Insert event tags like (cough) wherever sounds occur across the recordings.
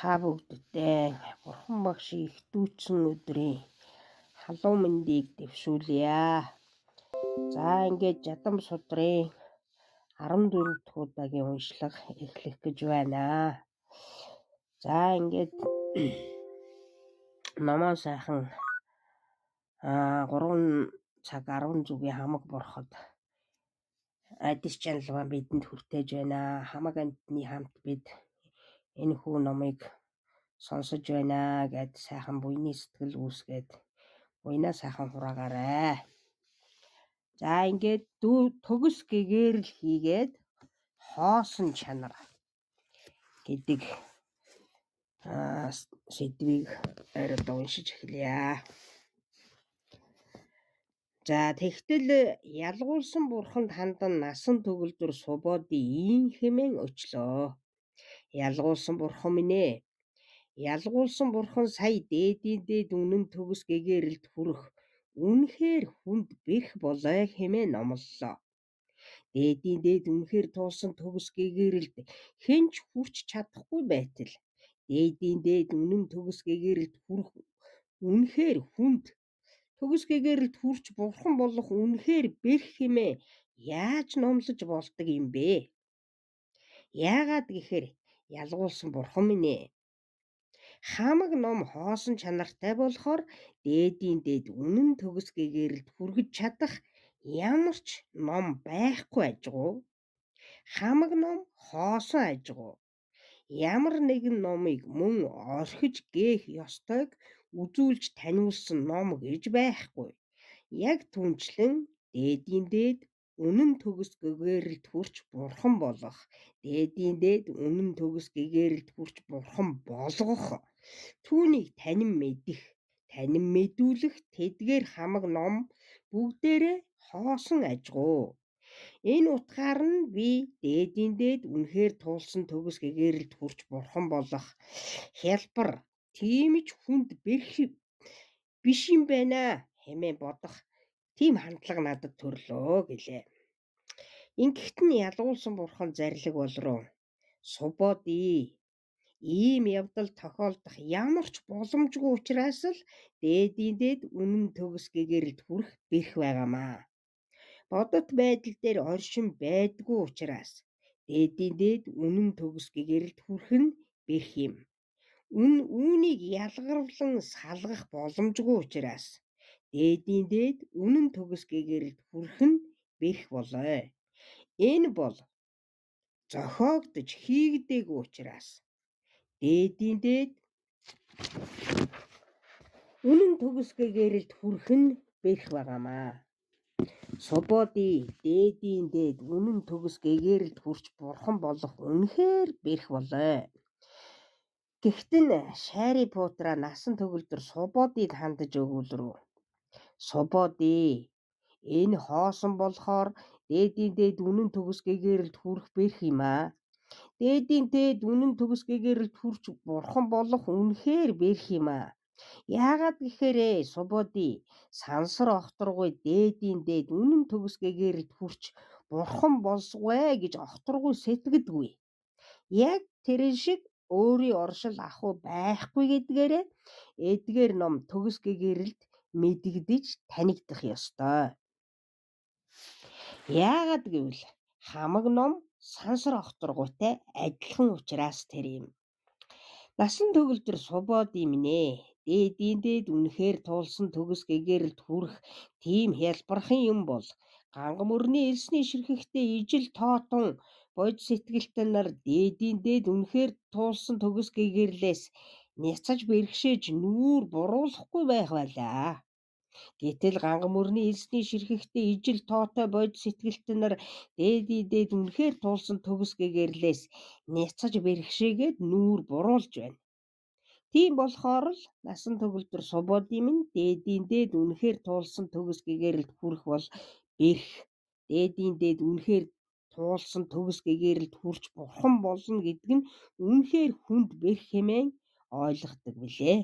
та бүгдтэй бурхан багш ихтүүчэн өдрийн халуун мэндийг дэвшүүлье. За ингээд жадам судрын 14 дахь удаагийн уншлага эхлэх гэж байна. За ингээд (clears throat) намаа сайхан а 3 цаг 10 зүгийн хамаг борход адис чанал ба бидэнд хүртэж байна. Хамаг амтны хамт бид энэ хүү номыг сонсож байна гэд сайхан буйны сэтгэл үүсгээд буйна сайхан хураагаарай. За ингээд төгс гэгээр л хийгээд хоосон чанар гэдэг сэдвийг арид уншиж эхлэе. За тэгтэл ялгуулсан бурханд хандан насан төгөлдөр субоди ийм хэмээн өчлөө ялгуулсан бурхан минь ээ. Ялгуулсан бурхан сая дээдийн дээд үнэн төгс гэгээрэлд хүрэх үнэхээр хүнд бэрх болоё хэмээн номлолоо. Дээдийн дээд үнэхээр туулсан төгс гэгээрэлд хэн ч хүрч чадахгүй байтал дээдийн дээд үнэн төгс гэгээрэлд хүрэх үнэхээр хүнд төгс гэгээрэлд хүрч бурхан болох үнэхээр бэрх хэмээ яаж номлож болдог юм бэ? Яагаад гэхээр ялгуулсан бурхан минь ээ. Хамаг ном хоосон чанартай болохоор дээдийн дээд үнэн төгс гэгээрэлд хүргэж чадах ямар ч ном байхгүй ажгүй. Хамаг ном хоосон ажгүй. Ямар нэгэн номыг мөн орхиж гээх ёстойг үзүүлж таниулсан ном гэж байхгүй. Яг түнчлэн дээдийн дээд үнэн төгс гэгээрэлд хүрч бурхан болох дээдийн дээд үнэн төгс гэгээрэлд хүрч бурхан болгох түүнийг танин мэдэх танин мэдүүлэх тэдгээр хамаг ном бүгдээрээ хоосон ажгуу энэ утгаар нь би дээдийн дээд үнэхээр туулсан төгс гэгээрэлд хүрч бурхан болох хялбар тийм ч хүнд бэрх биш юм байна хэмээн бодох Тийм хандлага надад төрлөө гэлээ. Ингэхэд нь ялгуулсан бурхан зарлиг бол руу субодий ийм явдал тохиолдох ямар ч боломжгүй учраас л дээдийн дээд үнэн төгс гэгэрэлд хүрэх бэрх байгаамаа. Бодит байдал дээр оршин байдгүй учраас дээдийн дээд үнэн төгс гэгэрэлд хүрэх нь бэрх юм. Үн үүнийг ялгарлан салгах боломжгүй учраас дээдийн дээд үнэн төгс гээгээрэлд хүрэх нь бэрх болоо. Энэ бол зохиогдож хийгдээгүй учраас дээдийн дээд үнэн төгс гээгээрэлд хүрэх нь бэрх байгаамаа. Субоди дээдийн дээд үнэн төгс гээгээрэлд хүрч бурхан болох үнэхээр бэрх болоо. Гэхдээ нь Шари Путраа насан төгөлдөр субодид хандаж өгүүл рүү субуудий. Энэ хоосон болохоор дээдийн дээд үнэн төгсгэгээр л хүрэх бэрх юм аа. Дээдийн дээд үнэн төгсгэгээр л хүрч бурхан болох үнэхээр бэрх юм аа. Яагаад гэхээр субууди сансар охторгүй дээдийн дээд үнэн төгсгэгээр хүрч бурхан болсгүй гэж охторгүй сэтгэдэггүй. Яг тэр шиг өөрийн оршил ахуй байхгүй гэдгээрээ эдгээр ном төгсгэгээрэлд мэдэгдэж танигдах ёстой. Яагаад гэвэл хамаг ном сансар охторгуутай адилхан учраас тэр юм. Насан төгөлдөр субод юм нэ. Дээдийн дээд үнэхээр туулсан төгс гэгээрэлд хүрэх тийм хялбархан юм бол гангам өрний элсний ширхэхтэй ижил тоотон бодис сэтгэлтэй нар дээдийн дээд үнэхээр туулсан төгс гэгэрлээс няцаж бэрхшээж нүүр буруулахгүй байх байлаа. Гэтэл ганган мөрний элсний ширхэхтэй ижил тоотой бодис сэтгэлтнэр дээди дээд үнэхээр туулсан төгс гэгэрлээс няцаж бэрхшээгээд нүүр буруулж байна. Тийм болохоор л насан төгөлдөр субодын минь дээдийн дээд үнэхээр туулсан төгс гэгэрэлд хүрэх бол бэрх дээдийн дээд үнэхээр туулсан төгс гэгэрэлд хүрч бурхан болно гэдг нь үнэхээр хүнд бэрх хэмээн ойлгодог билээ.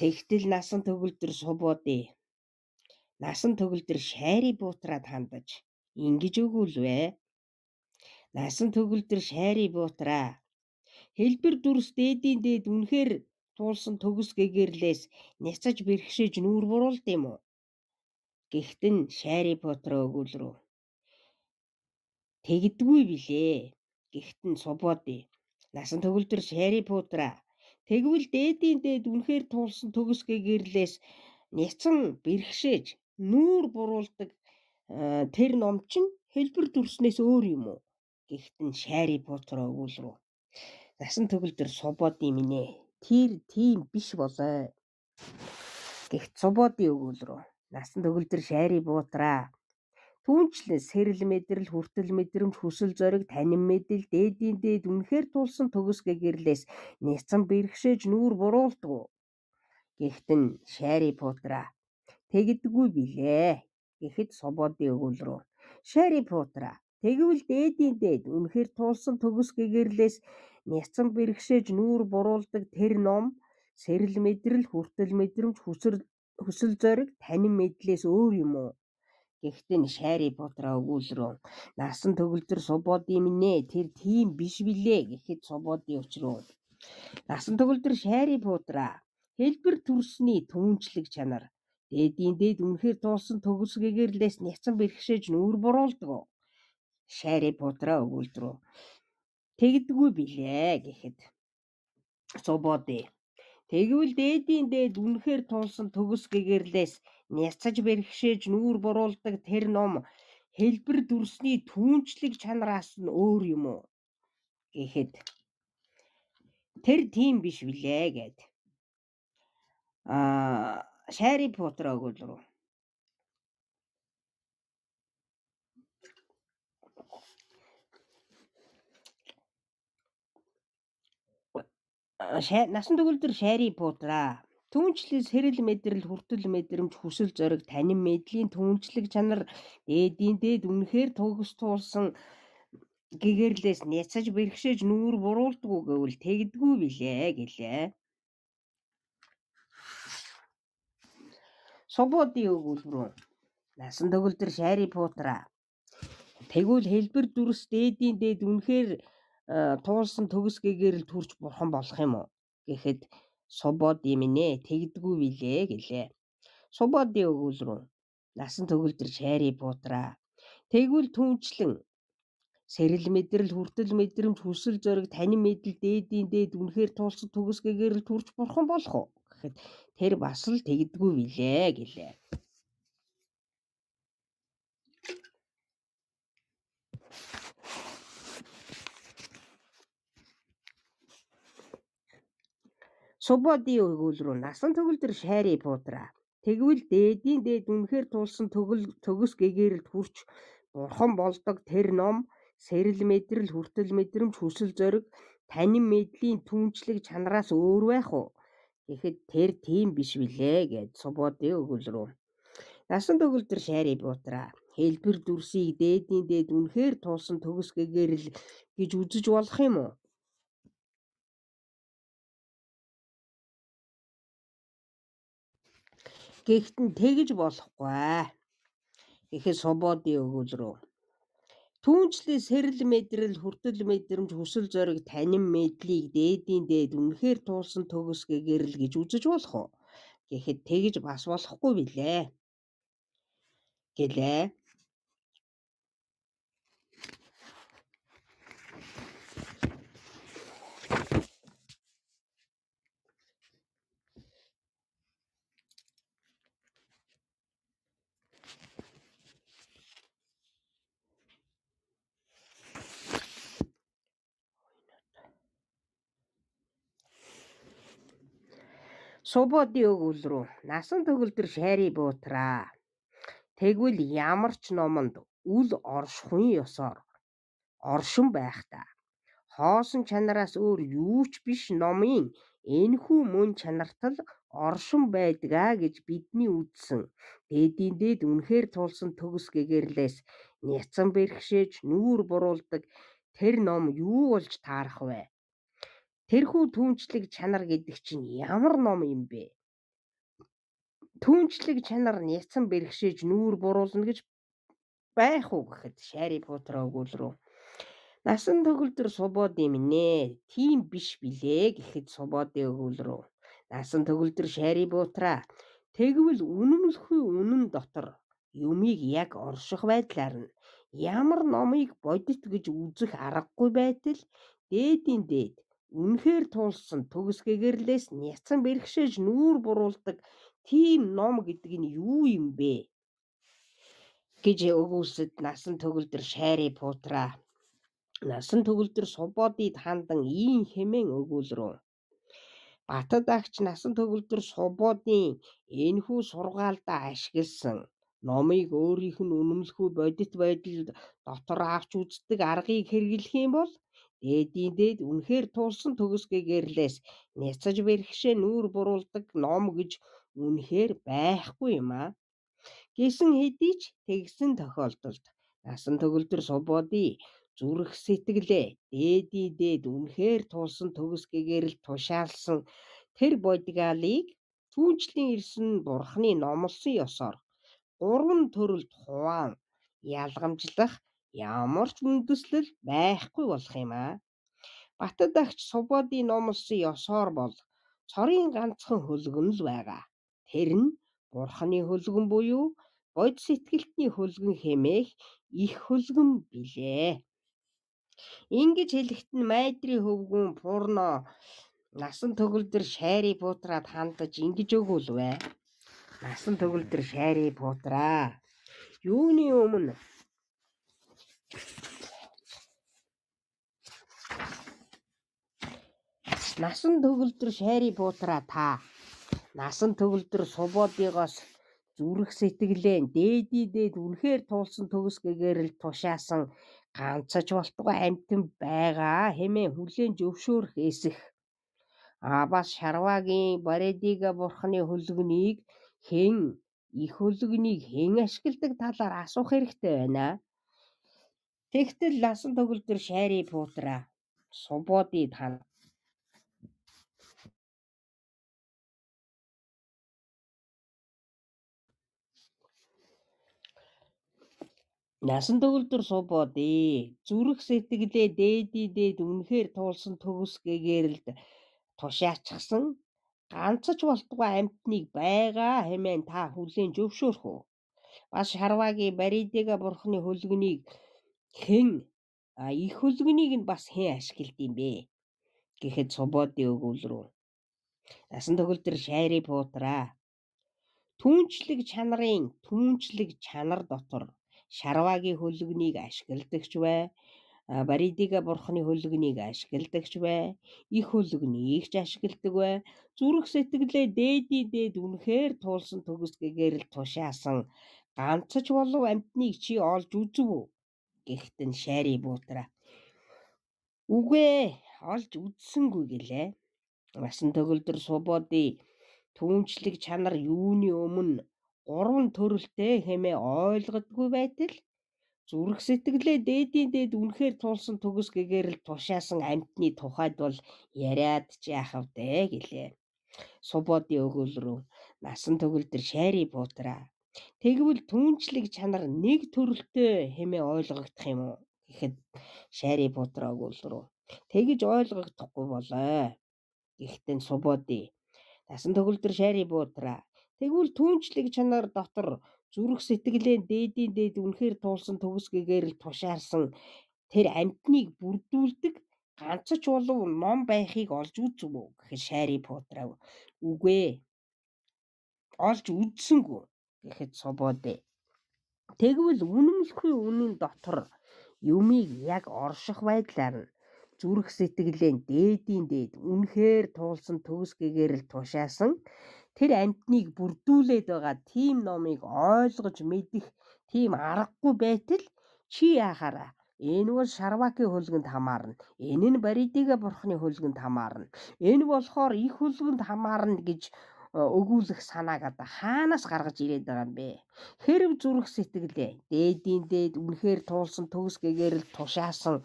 Тэгтэл насан төгөлдөр субуудыг насан төгөлдөр шайрыг буутараад хандаж ингэж өгүүлвэ. Насан төгөлдөр шайрыг буутараа. Хэлбэр дүрс дээдийн дээд үнэхээр туулсан төгс гэгэрлээс няцаж бэрхшээж нүүр буруулд юм уу? Гэхдээ шайрыг буутараа өгүүл рүү. Тэгдгүй билээ. Гэхдээ субуудыг насан төгөлдөр шайрыг буутараа Тэгвэл дээдийн дээд үнэхээр туулсан төгсгэй гэрлээс няцан бэрхшээж нүүр буруулдаг э, тэр ном чинь хэлбэр дүрснээс өөр юм уу? Гэхдээ шайри путраа өгүүл рүү. Насан төгөлдөр субоди минь ээ. Тэр тийм биш болоо. Гэхдээ субоди өгүүл рүү. Насан төгөлдөр шайри путраа Түүнчлэн сэрэл мэдрэл, хүртэл мэдрэмж, хүсэл зориг, танин мэдэл, дээдийн дээд үнэхээр тулсан төгс гэгэрлээс няцан бэрхшээж нүүр буруулдаг. Гэхдээ Шари Путра тэгдэггүй билээ гэхэд Сободын өвөл рүү Шари Путра тэгвэл дээдийн дээд үнэхээр тулсан төгс гэгэрлээс няцан бэрхшээж нүүр буруулдаг тэр ном сэрэл мэдрэл, хүртэл мэдрэмж, хүсэл хүсэл зориг, танин мэдлээс өөр юм уу? Гэхдээ н шайри буудраа өгүүлрөө насан төгөлдөр субодын минь тэр тийм биш билээ гэхэд субодын өчрөө насан төгөлдөр шайри буудраа хэлбэр төрсний түнчлэг чанар дээдийн дээд үнэхээр туулсан төгсгэгээр лээс няцан бэрхшээж нүүр буруулдаг. Шайри буудраа өгүүлрөө тэгдэггүй билээ гэхэд субодын Тэгвэл дээдийн дээд үнэхээр туулсан төгс гэгэрлээс няцаж бэрхшээж нүүр буруулдаг тэр ном хэлбэр дүрсний түүнчлэг чанараас нь өөр юм уу гэхэд тэр тийм биш билээ гэд а шари потер өгөл рүү насан төгөл төр шари путраа Түүнчлэн сэрэл мэдрэл, хүртэл мэдрэмж, хүсэл зориг, танин мэдлийн түүнчлэг чанар дээдийн дээд үнэхээр тогс туулсан гэгэрлээс няцаж бэрхшээж нүүр буруулдгүй гэвэл тэгдгүй билээ гэлээ. Сободи өгүүлбэр. Насан төгөлдөр шари пуутра. Тэгвэл хэлбэр дүрс дээдийн дээд үнэхээр э, туулсан төгс гэгэрэл төрж бурхан болох юм уу? Гэхэд субод юмнэ тэгдгүү билээ гэлээ. Субодын өгүүл рүү насан төгөлдөр шайрыг буутраа. Тэгвэл түнчлэн сэрэл мэдрэл хүртэл мэдрэмж хүсэл зориг танин мэдэл дээдийн дээд үнэхээр туулсан төгсгэгээр л төрж бурхан болох уу гэхэд тэр бас л тэгдгүү билээ гэлээ. Субоди өгүүл рүү насан төгөл төр шайрыг буудраа. Тэгвэл дээдийн дээд үнэхээр туулсан төгөл төгс гэгээрэлд хүрч бурхан болдог тэр ном сэрэл мэдрэл хүртэл мэдрэмж хүсэл зориг танин мэдлийн түнчлэг чанараас өөр байх уу гэхэд тэр тийм биш билээ гэж субоди өгүүл рүү насан төгөл төр шайрыг буудраа хэлбэр дүрсийг дээдийн дээд үнэхээр туулсан төгс гэгээрэл гэж үзэж болох юм уу Гэхдээ нь тэгж болохгүй. Ихэд свободын өгүүл рүү. Түүнчлэн сэрэл мэдрэл, хүртэл мэдрэмж, хүсэл зориг, танин мэдлийг дээдийн дээд үнэхээр туулсан төгсгэ гэрэл гэж үзэж болох уу? Гэхдээ тэгж бас болохгүй билээ. Гэлээ. Субоди өгүүл рүү насан төгөлдөр шайри буутраа. Тэгвэл ямар ч номонд үл оршихуйн ёсоор оршин байх та. Хоосон чанараас өөр юу ч биш номын энхүү мөн чанартал оршин байдгаа гэж бидний үздсэн. Дээдийн дээд үнэхээр тулсан төгс гэгэрлээс няцан бэрхшээж нүүр буруулдаг тэр ном юу болж таарах вэ? Тэрхүү түүнчлэг чанар гэдэг чинь ямар ном юм бэ? Түүнчлэг чанар няцсан бэрхшээж нүүр буруулна гэж байх уу гэхэд шари путраа өгүүлрүү. Насан төгөлдөр субод юм нэ. Тийм биш билээ гэхэд субод өгүүлрүү. Насан төгөлдөр шари путраа тэгвэл үнэмлэхүй үнэн дотор юмыг яг орших байдлаар нь ямар номыг бодит гэж үзэх аргагүй байтал дээдийн дээд үнэхээр туулсан төгс гэгэрлээс няцсан бэрхшээж нүүр буруулдаг тийм ном гэдэг нь юу юм бэ гэж өгөөсөд насан төгөлдөр шайри пуутраа насан төгөлдөр субодид хандан ийм хэмээн өгүүлрөө Батад агч насан төгөлдөр субуудын энхүү сургаалдаа ашигласан номыг өөрийнх нь үнэмлэхүй бодит байдал дотор авч үздэг аргыг хэрэглэх юм бол Дээдийн дээд үнэхээр туурсан төгсгэгээрлээс няцаж бэрхшээ нүүр буруулдаг ном гэж үнэхээр байхгүй юм аа. Гэсэн хэдий ч тэгсэн тохиолдолд насан төгөлдөр субоди зүрх сэтгэлээ дээди дээд үнэхээр тулсан төгсгэгээр л тушаалсан тэр бодгалыг түүнчлийн ирсэн бурхны номлосөн ёсоор гурван төрөлд хуваан ялгамжлах ямар ч үндэслэл байхгүй болох юм аа. Батад агч субодын номлосөн ёсоор бол цорын ганцхан хөлгөн л байгаа. Тэр нь бурхны хөлгөн буюу бод сэтгэлтний хөлгөн хэмээх их хөлгөн билээ. Ингиж хэлэхэд нь майдрын хөвгүн пурно насан төгөлдөр шайрыг буутраад хандаж ингэж өгөөлвэ. Насан төгөлдөр шайрыг буутраа. Юуны өмнө Насан төгөлдөр шайри буутраа та. Насан төгөлдөр субоодыгоос зүрх сэтгэлэн дээди дээд үнэхээр туулсан төгс гэгээр л тушаасан ганцаж болтгоо амтэн байгаа хэмээн хүлэн зөвшөөрөх эсэх. Абас шарвагийн барэдига бурхны хөлгөнийг хэн их хөлгөнийг хэн ашигладаг талаар асуух хэрэгтэй байна. Тэгтэл ласан төгөл дээр шайрыг буудраа. Субоди тань Насан төгөлдөр субоди зүрх сэтгэлээ дээди дээд үнэхээр туулсан төгс гэгээрэлд тушаачихсан ганц ч болтгүй амтныг байгаа хэмээн та хүлээн зөвшөөрөх үү? Бас шарвагийн баридига бурхны хөлгөнийг хэн а их хөлгөнийг нь бас хэн ашигладаг юм бэ гэхэд цубоодын өгүүл рүү насан тохил дээр шайрыг буутраа түнчлэг чанарын түнчлэг чанар дотор шарваагийн хөлгөнийг ашигладагч бай баридига бурхны хөлгөнийг ашигладагч бай их хөлгөнийг ч ашигладаг бай зүрх сэтгэлээ дээди дээд үнэхээр туулсан төгсгэгээр л тушаасан ганцч болов амтныг чи олж үзв гихтэн шайри буутраа. Үгүй ээ, олж үзсэнгүй гэлээ. Насан төгөлдөр субоодын түүнчлэг чанар юуны өмнө гурван төрөлтэй хэмээ ойлгодгүй байтал зүрх сэтгэлээ дээдийн дээд үнэхээр тулсан төгс гэгэрэл тушаасан амтны тухайд бол яриад ч яахав дээ гэлээ. Субоодын өгөөл рүү насан төгөлдөр шайри буутраа Тэгвэл түүнчлэг чанар нэг төрөлтэй хэмээн ойлгогдох юм уу гэхэд Шари Будраг үлрүү. Тэгж ойлгогдохгүй болоо. Гэхдээ субоди. Насан төгөлдөр Шари Будраа. Тэгвэл түүнчлэг чанар дотор зүрх сэтгэлээ дээдийн дээд үнэхээр туулсан төгсгэгээр л тушаарсан тэр амтныг бүрдүүлдэг ганц ч улов ном байхыг олж үзв үү гэхэд Шари Будраа үгүй ээ олж үзсэнгүү гэхэд собоодэ. Тэгвэл үнэмлэхүй үнийн дотор юмыг яг орших байдлаар нь зүрх сэтгэлийн дээдийн дээд үнэхээр туулсан төгсгэгээр л тушаасан тэр амтныг бүрдүүлээд байгаа тийм номыг ойлгож мэдэх тийм аргагүй байтал чи яхаараа Энэ бол Шарвакийн хөлгөнд хамаарна. Энэ нь Баридигэ бурхны хөлгөнд хамаарна. Энэ болохоор их хөлгөнд хамаарна гэж Э, өгүүлэх санааг одоо хаанаас гаргаж ирээд байгаа юм бэ? Хэрв зүрх сэтгэлээ дээдийн дээд үнэхээр туулсан төгс гэгээр л тушаасан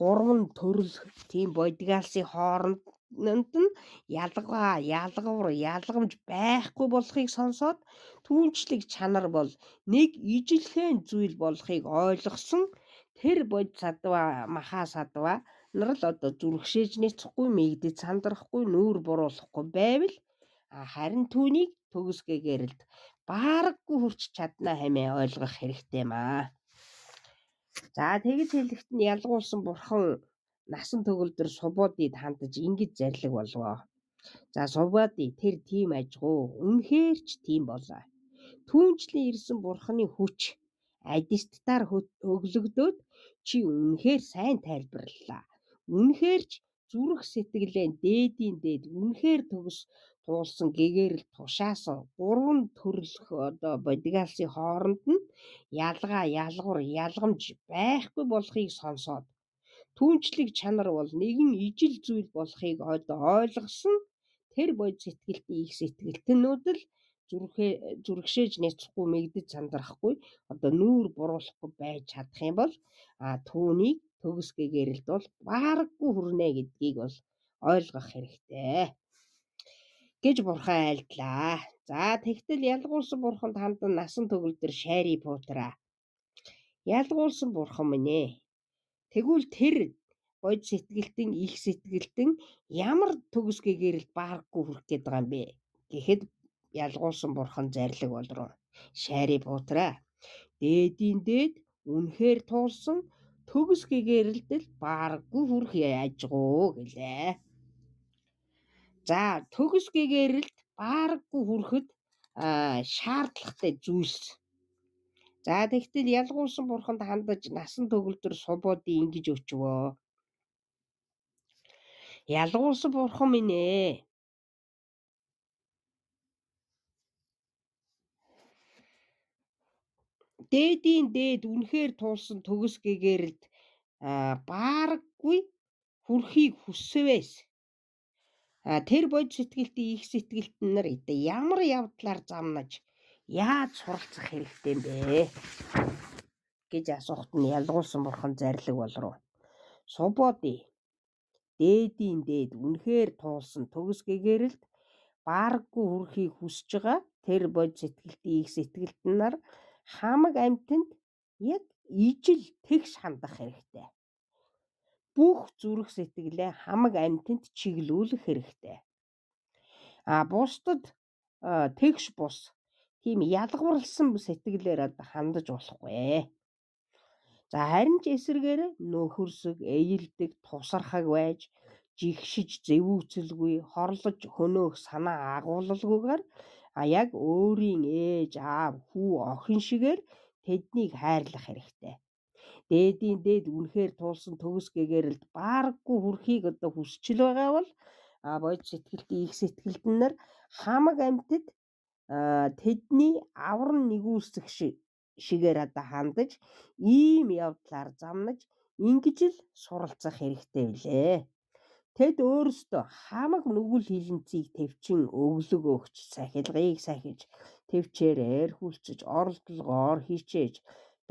гурван төрөл тийм бодгалсын хооронд нэнт нь ялгаа ялгавар ялгамж байхгүй болохыг сонсоод түүнчлэг чанар бол нэг ижилхэн зүйл болохыг ойлгосон тэр бод садва маха садва нар л одоо зүрхшээж нэцэхгүй мэгдэж сандрахгүй нүүр буруулахгүй байвал харин түүнийг төгсгэгээр л баараггүй хүрч чадна хэмээн ойлгох хэрэгтэй маа. За тэгж хэлэхэд нь ялгуулсан бурхан насан төгөлдөр субуудыг хандаж ингэж зарлаг болвоо. За субууди тэр тийм ажгүй үнэхээр ч тийм болоо. Түүнчлэн ирсэн бурханы хүч адистаар хөглөгдөөд чи үнэхээр сайн тайлбарлалаа. Үнэхээр ч зүрх сэтгэлээ дээдийн дээд үнэхээр төгс хуулсан гээгээрл тушаасан гурван төрөлх одоо бодигалсын хооронд нь ялгаа ялгуур ялгамж байхгүй болохыг сонсоод түүнчлэг чанар бол нэгэн ижил зүйл болохыг одоо ойлгосон тэр бодис сэтгэлтний их сэтгэлтнүүд л зүрхээ зүрхшээж нэцэхгүй мэгдэж сандрахгүй одоо нүүр буруулахгүй байж чадах юм бол а түүний төгс гэгэрэлд бол бааргүй хүрнэ гэдгийг бол ойлгох хэрэгтэй гэж бурхан айлдлаа. За тэгтэл ялгуулсан бурханд хандан насан төгөлдөр шайри пуутра. Ялгуулсан бурхан минь ээ. Тэгвэл тэр бод сэтгэлтэн их сэтгэлтэн ямар төгс гэгээр л баарахгүй хүрх гээд байгаа юм бэ? Гэхэд ялгуулсан бурхан зарлиг болруу. Шайри пуутра. Дээдийн дээд үнэхээр туулсан төгс гэгээр л баарахгүй хүрх яаж гоо гэлээ. За төгс гэгээрэлд бааргүй хүрэхэд шаардлагатай зүйлс. За тэгтэл ялгуулсан бурханд хандаж насан төгөлдөр субуудын ингэж өчвөө. Ялгуулсан бурхан минь ээ. Дээдийн дээд үнэхээр туулсан төгс гэгээрэлд бааргүй хүрхийг хүсвээс тэр бод сэтгэлт их сэтгэлт нар ямар явдлаар замнаж яаж суралцах хэрэгтэй юм бэ гэж асуухт нь ялгуулсан бурхан зарлиг болруу субоди дээдийн дээд үнэхээр туулсан төгс гэгэрэлд бааргүй хүрхийг хүсэж байгаа тэр бод сэтгэлт их сэтгэлт нар хамаг амтнд яг ижил тэгш хандах хэрэгтэй бүх зүрх сэтгэлээ хамаг амьтанд чиглүүлэх хэрэгтэй. А бусдад тэгш бус тийм ялгуурлсан сэтгэлээр хандаж болохгүй. За харин ч эсрэгээр нөхөрсөг, ээлдэг, тусархаг байж жигшиж, зэвүүцэлгүй, хорлож, хөнөөх санаа агууллаггүйгээр а яг өөрийн ээж, аав, хүү, охин шигээр тэднийг хайрлах хэрэгтэй дээдийн дээд үнэхээр туулсан төгс гэгээр л бааргүй хүрхийг одоо хүсчил байгаа бол а бодит сэтгэлд их сэтгэлднэр хамаг амьтад тэдний авар нэгүүлсэх шигээр одоо хандаж ийм явдлаар замнаж ингэж л суралцах хэрэгтэй билээ. Тэд өөрсдөө хамаг нүгэл хилэнцгийг төвчин өвлөг өгч сахилгыг сахиж төвчээр эрхүүлцэж оролдлогоор хичээж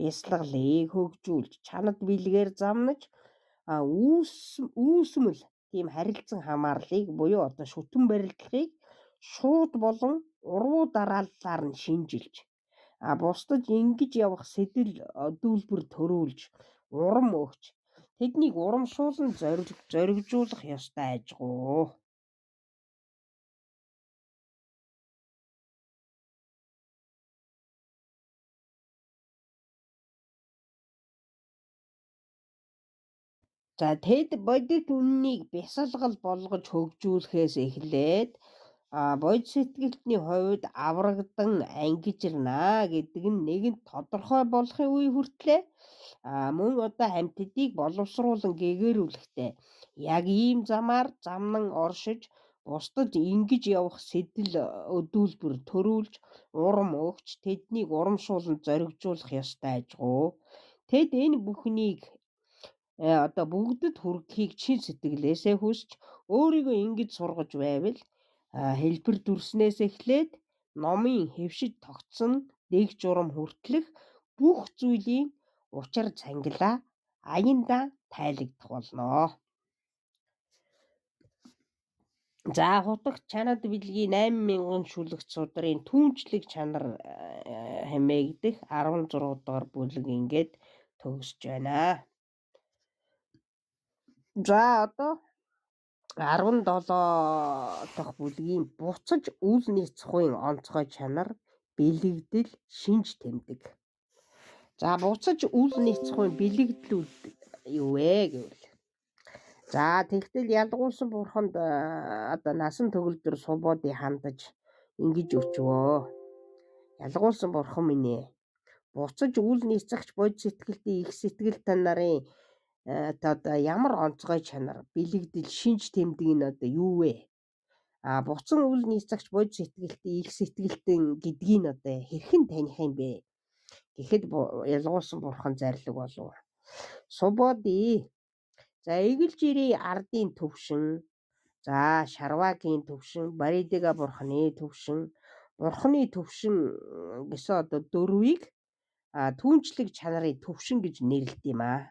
бясалгалыг хөгжүүлж чанад билгээр замнаж үүс үүсмэл тийм харилцан хамаарлыг буюу одоо шүтэн барилдлагыг шууд болон уруу дарааллаар нь шинжилж а бусдад ингэж явах сэтэл дүүлбэр төрүүлж урам өгч тэднийг урамшуулан зориг зоригжуулах ёстой ажгүй. За тэд бодит үннийг бясалгал болгож хөгжүүлэхээс эхлээд бодит сэтгэлтний хувьд аврагдан ангижирнаа гэдэг нь нэгэн тодорхой болохын үе хүртлээ мөн одоо хамтдыг боловсруулан гэгэрүүлэхтэй яг ийм замаар замнан оршиж бусдад ингэж явах сэтэл э, өдүүлбэр төрүүлж урам өгч тэднийг урамшуулан зоригжуулах ёстой ажгүй. Тэд энэ бүхнийг Э, одоо бүгдэд хүргэхийг чин сэтгэлээсээ хүсч өөрийгөө ингэж сургаж байвал хэлбэр дүрснээс эхлээд номын хэвшиж тогтсон нэг журам хүртлэх бүх зүйлийн учир цангилаа аянда тайлагдах болно. За хутагт чанад билгийн 8000 шүлэгт судрын түнчлэг чанар э, хэмээгдэх 16 дугаар бүлэг ингээд төгсөж байна. За одоо 17 дахь бүлгийн буцаж үл нээцхийн онцгой чанар бэлэгдэл шинж тэмдэг. За буцаж үл нээцхийн бэлэгдлүүд юу вэ гэвэл. За тэгтэл ялгуулсан бурханд э, одоо насан төгөлдөр субуудыг хандаж ингэж өчвөө. Ялгуулсан бурхан минь ээ. Буцаж үл нээцэгч бод сэтгэлтийн их сэтгэл танарын Э, одоо ямар онцгой чанар бэлэгдэл шинж тэмдэг нь одоо юу вэ? А буцан үл нийцэгч бодис сэтгэлтэй их сэтгэлтэн гэдгийг нь одоо хэрхэн таних юм бэ? Гэхэд ялгуулсан бурхан зарлаг болов. Субоди за эгэлж ирээ ардын төвшин за шарвагийн төвшин баридига бурханы төвшин бурханы төвшин гэсэн одоо дөрвийг түнчлэг чанарын төвшин гэж нэрлэдэг юм аа.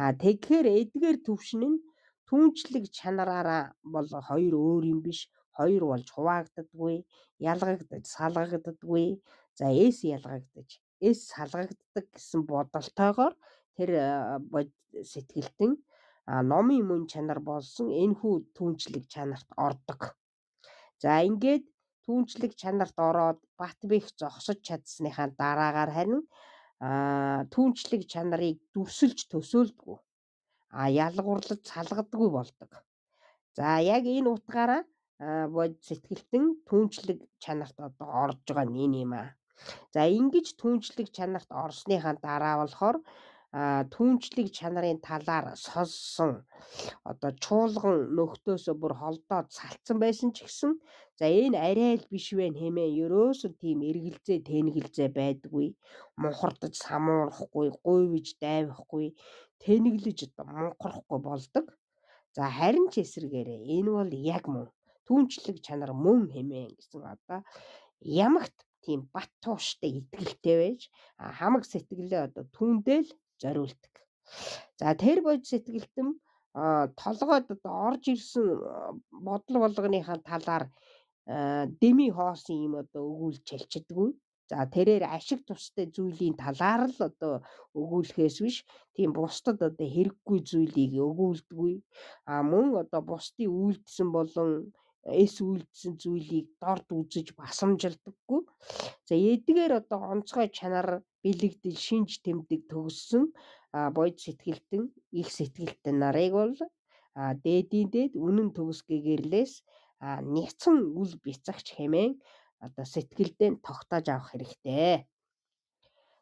А тэгэхээр эдгээр төвшин нь түнчлэг чанараараа бол хоёр өөр юм биш. Хоёр болж хуваагддаггүй, ялгагдаж, салгагддаггүй. За эс ялгагдаж, эс салгагддаг гэсэн бодолтойгоор тэр сэтгэлтэн номын мөн чанар болсон энхүү түнчлэг чанарт ордог. За ингээд түнчлэг чанарт ороод Батбих зогсож чадсныхаа дараагаар харин түүнчлэг чанарыг дүрсэлж төсөөлдгөө. А ялгуурлаж салгадаггүй болдог. За яг энэ утгаараа бод сэтгэлтэн түүнчлэг чанарт одоо орж байгаа нэг юм аа. За ингэж түнчлэг чанарт орсныхаа дараа болохоор түнчлэг чанарын талаар сонссон одоо чуулган нөхдөөсөө бүр холдоод салцсан байсан ч гэсэн За энэ арай л биш вэ хэмээн ерөөсөө тийм эргэлзээ тэнэглэзээ байдгүй. Мунхардаж самуурахгүй, гуйвж дайвахгүй, тэнэглэж одоо мунхарахгүй болдог. За харин ч эсрэгээрээ энэ бол яг мөн түнчлэг чанар мөн хэмээн гэсэн одоо ямагт тийм бат тууштай итгэлтэй байж хамаг сэтгэлээ одоо түндэл зориулдаг. За тэр бод сэтгэлтэн толгойд одоо орж ирсэн бодол болгоныхаа талаар Э, деми хоосон юм одоо өгүүлж хэлчихдэггүй. За тэрээр ашиг тустай зүйлийн талаар л одоо өгүүлэхээс биш тийм бусдад одоо хэрэггүй зүйлийг өгүүлдэггүй. А мөн одоо бусдын үйлдсэн болон эс үйлдсэн зүйлийг дорд үзэж басамжилдаггүй. За эдгээр одоо онцгой чанар бэлэгдэл шинж тэмдэг төгссөн бойд сэтгэлтэн их сэтгэлтэн нарыг бол дээдийн дээд үнэн төгс гэгэрлээс няцхан үл бяцагч хэмээн одоо сэтгэлдээ тогтоож авах хэрэгтэй.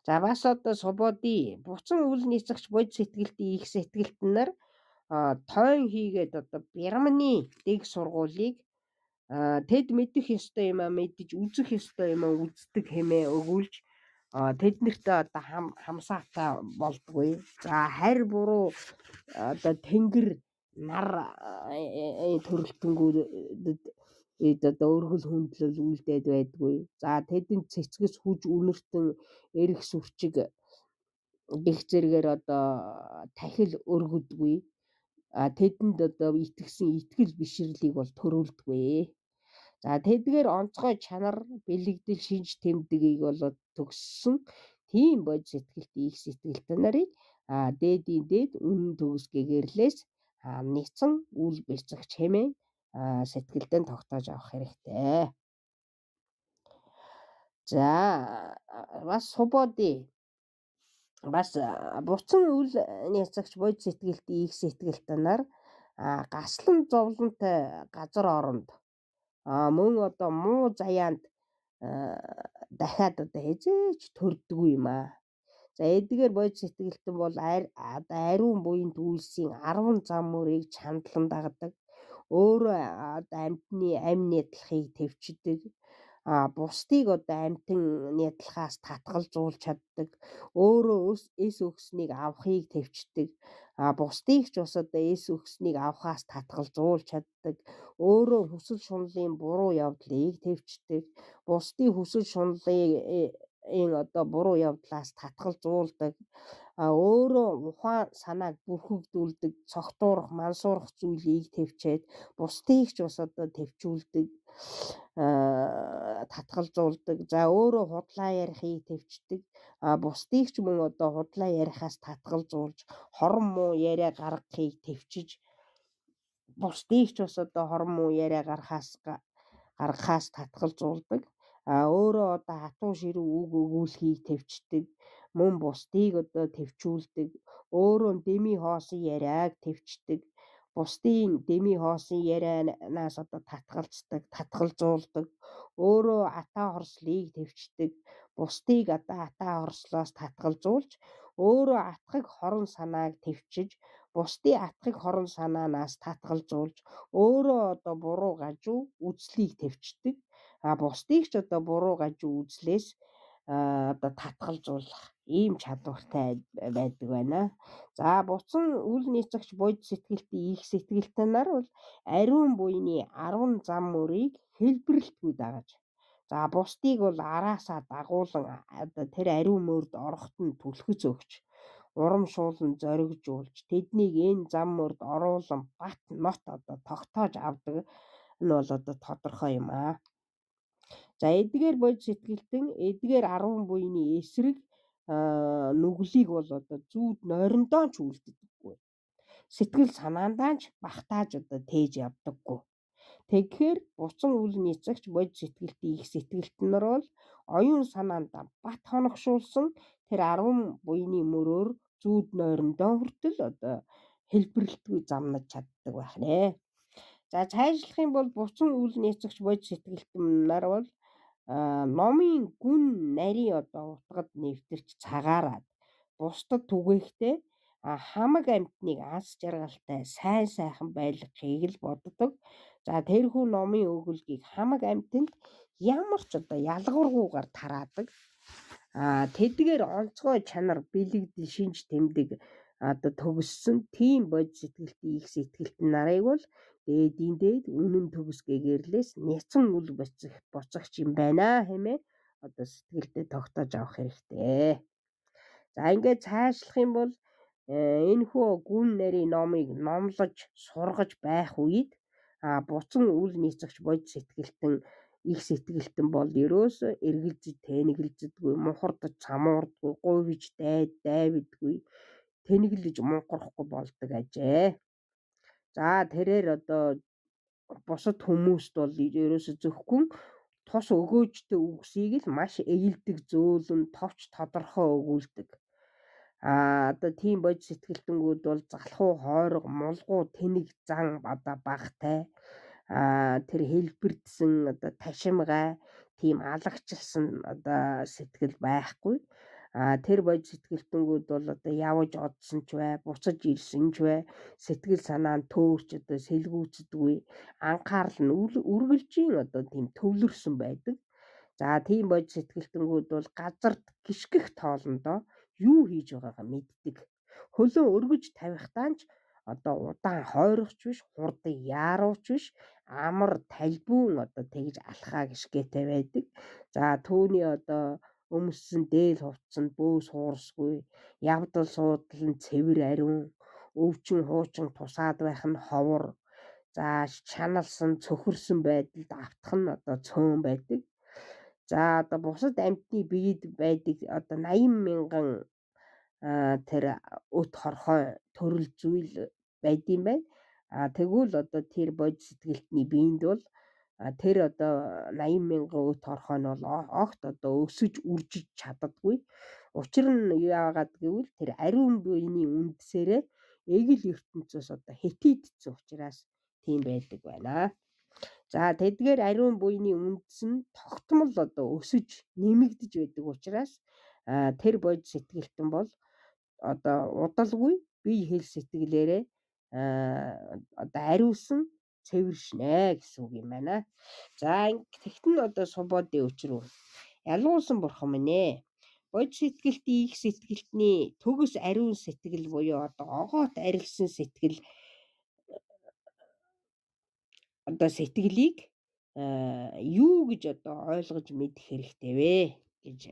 За бас одоо субоди буцан үл нийцэгч бод сэтгэлтийн их сэтгэлтнэр тойн хийгээд одоо Бирманы дэг сургуулийг тэд мэдэх ёстой юм а мэдж үзэх ёстой юм а үздэг хэмээ өгүүлж тэднэртээ одоо хам хамсаатай болдгүй. За харь буруу одоо тэнгэр нар э, э, э, төрөлтөнгүүдэд эд одоо өргөл хөндлөл үлдээд байдгүй. За тэдэн цэцгэс хүж үнэртэн эрэх сүрчиг гих зэргээр одоо тахил өргөдгүй. А тэдэнд одоо итгэсэн итгэл бишрлийг бол төрүүлдэггүй. За тэдгээр онцгой чанар бэлэгдэл шинж тэмдгийг бол төгссөн тийм бод сэтгэлт их сэтгэлтэ нарыг а дээдийн дээд үнэн төгс гэгэрлээс нэгцэн үйл бэлцэх хэмээн сэтгэлдээ тогтоож авах хэрэгтэй. За бас субоди бас буцан үйл нээцэгч бод сэтгэлт их сэтгэлт нар гаслан зовлонтой газар оронд мөн одоо муу заяанд дахиад одоо хэзээч төрдгөө юм аа. За эдгээр бодис сэтгэлтэн бол ариун буян үйлсийн 10 зам мөрийг чандлан дагадаг. Өөрөө амьтны амь нядлахыг төвчдөг а бусдыг одоо амтэн нядлахаас татгалж уулж чаддаг өөрөө эс өгснийг авахыг төвчдөг а бусдыг ч бас одоо эс өгснийг авахаас татгалж уулж чаддаг өөрөө хүсэл шунлын буруу явдлыг төвчдөг бусдын хүсэл шунлыг э, ийн одоо буруу явдлаас татгал зуулдаг өөрөө ухаан санааг бүрхэгдүүлдэг цогтуурах мансуурах зүйлийг төвчээд бусдыг ч бас одоо төвчүүлдэг татгал зуулдаг за өөрөө худлаа ярихыг төвчдөг бусдыг ч мөн одоо худлаа ярихаас татгал зуулж хорон муу яриа гаргахыг төвчж бусдыг ч бас одоо хорон муу яриа гаргахаас гаргахаас татгал зуулдаг өөрөө одоо хатуу ширүү үг өгүүлхийг төвчдөг мөн бусдыг одоо төвчүүлдэг өөрөө дэми хоосон яриаг төвчдөг бусдын дэми хоосон ярианаас одоо татгалцдаг татгалзуулдаг өөрөө атаа хорслыг төвчдөг бусдыг одоо атаа хорслоос татгалзуулж өөрөө атхыг хорон санааг төвчж бусдын атхыг хорон санаанаас татгалзуулж өөрөө одоо буруу гажуу үзлийг төвчдөг а бусдыг ч одоо буруу гаж үзлээс э, одоо татгалзуулах ийм чадвартай байдаг байна. За буцан үл нийцэгч бод сэтгэлтийн их сэтгэлтэй нар бол ариун буйны 10 зам мөрийг хэлбэрлэлтгүй дагаж За бусдыг бол араасаа дагуулan тэр ариун мөрд орохт нь түлхэц өгч урам шуулан зоригжуулж тэднийг энэ зам мөрд оруулан бат нот одоо тогтоож авдаг нь бол одоо тодорхой юм аа. За эдгээр бодис сэтгэлтэн эдгээр 10 буйны эсрэг нүглийг бол одоо зүуд норимдоон ч үлддэггүй. Сэтгэл санаандаа ч багтааж одоо тээж явдаггүй. Тэгэхээр буцан үл нийцэгч бодис сэтгэлтийн их сэтгэлтнөр бол оюун санаандаа бат хоногшуулсан тэр 10 буйны мөрөөр зүуд норимдоон хүртэл одоо хэлбэрлэлтгүй замнаж чаддаг байх нэ. За цаашлах юм бол буцан үл нийцэгч бодис сэтгэлтэн нар бол номын э, гүн нари одоо утгад нэвтэрч цагаараад бусдад түгээхдээ хамаг амтныг аз жаргалтай сайн сайхан байлгахыг л боддог. За тэрхүү номын өгүүлгийг хамаг амтнд ямар ч одоо ялгаргүйгээр тараадаг. А тэдгээр онцгой чанар бэлэгдэл шинж тэмдэг одоо төгссөн тийм бод сэтгэлтийн их сэтгэлтэн нарыг бол дээдийн дээд үнэн төгс гэгэрлээс няцан үл босчих босгоч юм байна хэмээ одоо сэтгэлдээ тогтоож авах хэрэгтэй. За ингээд цаашлах юм бол э, энэ хүү гүн нарийн номыг номлож сургаж байх үед а буцан үл нийцэгч бодис сэтгэлтэн их сэтгэлтэн бол ерөөсөө эргэлж тэнэглэждгүй мухардж цамуурдгүй гуйвж дайд дайвдгүй тэнэглэж мунхрахгүй болдог ажээ. За тэрээр одоо бусад хүмүүст бол ерөөсө зөвхөн тус өгөөжтэй үгсийг л маш ээлдэг зөөлөн товч тодорхой өгүүлдэг. А одоо тийм бож сэтгэлтэнгүүд бол залхуу хойрог мулгуу тэнэг зан одоо багтай а тэр хэлбэрдсэн одоо ташимгай тийм алагчлсан одоо сэтгэл байхгүй а тэр бож сэтгэлтүнгүүд бол одоо явж одсон ч бай, буцаж ирсэн ч бай, сэтгэл санаа нь төөрч одоо сэлгүүцдэггүй, анхаарал нь үргэлжийн одоо тийм төвлөрсөн байдаг. За тийм бож сэтгэлтүнгүүд бол газарт гიშгэх тоолондоо юу хийж байгаагаа мэддэг. Хөлөө өргөж тавихтаа ч одоо удаан хойрохч биш, хурдан яаруулч биш, амар талбүн одоо тэгж алхаа гიშгээтэй байдаг. За түүний одоо өмссөн дээл хувцсан бөө суурсгүй явдал суудал нь цэвэр ариун өвчин хуучин тусаад байх нь ховор за чаналсан цөхөрсөн байдалд автах нь одоо цөөн байдаг за одоо бусад амьтны биед байдаг одоо 80 мянган тэр өт хорхой төрөл зүйл байдсан бай а тэгвэл одоо тэр бодис сэтгэлтний биед бол тэр одоо 80 мянган өт орхон бол огт одоо өсөж үржиж чаддаггүй. Учир нь яагаад гэвэл тэр ариун биений үндсээрээ эгэл ертөнцөөс одоо хэтийдсэн учраас тийм байдаг байна. За тэдгээр ариун буйны үндэс нь тогтмол одоо өсөж нэмэгдэж байдаг учраас тэр бод сэтгэлтэн бол одоо удалгүй бие хэл сэтгэлээрээ одоо ариусан цэвэршнэ гэсэн үг юм байна. За тэгтэн одоо субодын өчрөө. Ялгуулсан бурхан минь ээ. Бод сэтгэлт их сэтгэлтний төгс ариун сэтгэл буюу одоо огоот арилсан сэтгэл э, одоо сэтгэлийг э, юу гэж одоо ойлгож мэдэх хэрэгтэй вэ гэж